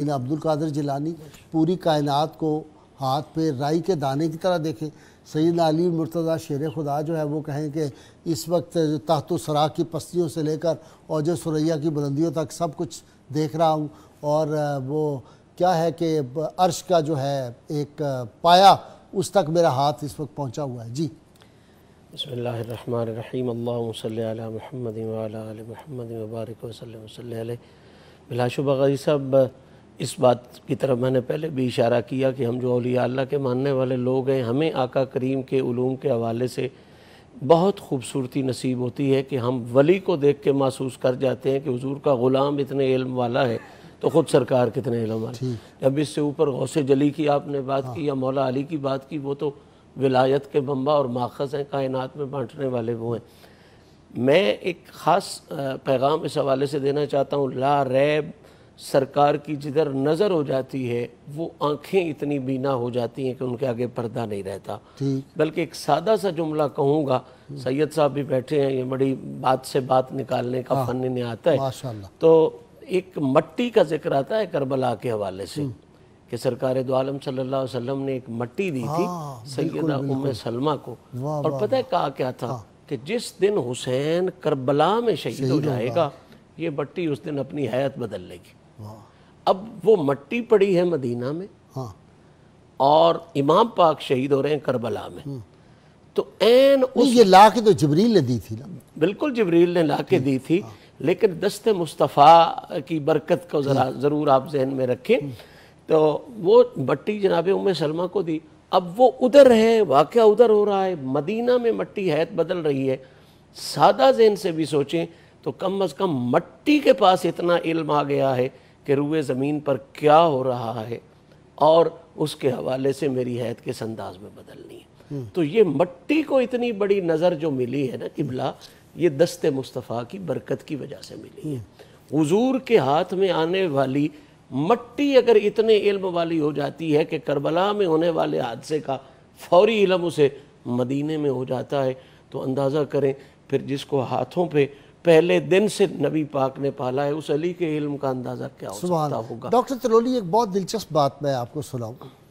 इन अब्दुल कादिर जिलानी पूरी कायनात को हाथ पे राई के दाने की तरह देखें सैद अली मुर्तज़ा शेर खुदा जो है वो कहें कि इस वक्त तहत सरा की पस्तियों से लेकर और जो सुरैया की बुलंदियों तक सब कुछ देख रहा हूँ और वो क्या है कि अर्श का जो है एक पाया उस तक मेरा हाथ इस वक्त पहुँचा हुआ है जी बसमीम अल्लाह महमद वबारक वसल बिलाशुबा गजी साहब इस बात की तरफ मैंने पहले भी इशारा किया कि हम जो अलिया अल्लाह के मानने वाले लोग हैं हमें आका करीम के ूम के हवाले से बहुत खूबसूरती नसीब होती है कि हम वली को देख के महसूस कर जाते हैं कि हजूर का ग़ुलाम इतने इल्म वाला है तो ख़ुद सरकार कितने इलम वाले जब इससे ऊपर गौसे जली की आपने बात हाँ। की या मौला अली की बात की वो तो विलायत के बम्बा और माखज़ हैं कायनत में बांटने वाले वो हैं मैं एक ख़ास पैगाम इस हवाले से देना चाहता हूँ ला रैब सरकार की जिधर नज़र हो जाती है वो आंखें इतनी बीना हो जाती हैं कि उनके आगे पर्दा नहीं रहता बल्कि एक सादा सा जुमला कहूँगा सैयद साहब भी बैठे हैं ये बड़ी बात से बात निकालने का हाँ। फन इन्हें आता है तो एक मट्टी का जिक्र आता है करबला के हवाले से हम्म। कि सरकार दो आलम सल्लल्लाहु अलैहि वसल्लम ने एक मट्टी दी थी हाँ, सैयद उम सलमा को और पता है कहा क्या था हाँ। कि जिस दिन हुसैन करबला में शहीद हो जाएगा ये मट्टी उस दिन अपनी हयात बदल लेगी हाँ। अब वो मट्टी पड़ी है मदीना में हाँ। और इमाम पाक शहीद हो रहे हैं करबला में हम्म। तो एन उस ये ला के तो जबरील ने दी थी ना बिल्कुल जबरील ने ला के दी थी हाँ। लेकिन दस्त मुस्तफ़ा की बरकत को ज़रा ज़रूर आप जहन में रखें हम्म। तो वो मट्टी जनाब उम सलमा को दी अब वो उधर है वाक़ उधर हो रहा है मदीना में मट्टी हैत बदल रही है सादा जहन से भी सोचें तो कम अज़ कम मट्टी के पास इतना इल्म आ गया है कि रुए ज़मीन पर क्या हो रहा है और उसके हवाले से मेरी हैत किस अंदाज में बदलनी है हम्म। तो ये मट्टी को इतनी बड़ी नज़र जो मिली है ना किबला ये दस्त मुस्तफ़ा की बरकत की वजह से मिली है हजूर हम्म। के हाथ में आने वाली मट्टी अगर इतने इल्म वाली हो जाती है कि करबला में होने वाले हादसे का फौरी इलम उसे मदीने में हो जाता है तो अंदाज़ा करें फिर जिसको हाथों पे पहले दिन से नबी पाक ने पाला है उस अली के इल्म का अंदाज़ा क्या हो सकता होगा डॉक्टर तलोली एक बहुत दिलचस्प बात मैं आपको सुनाऊँ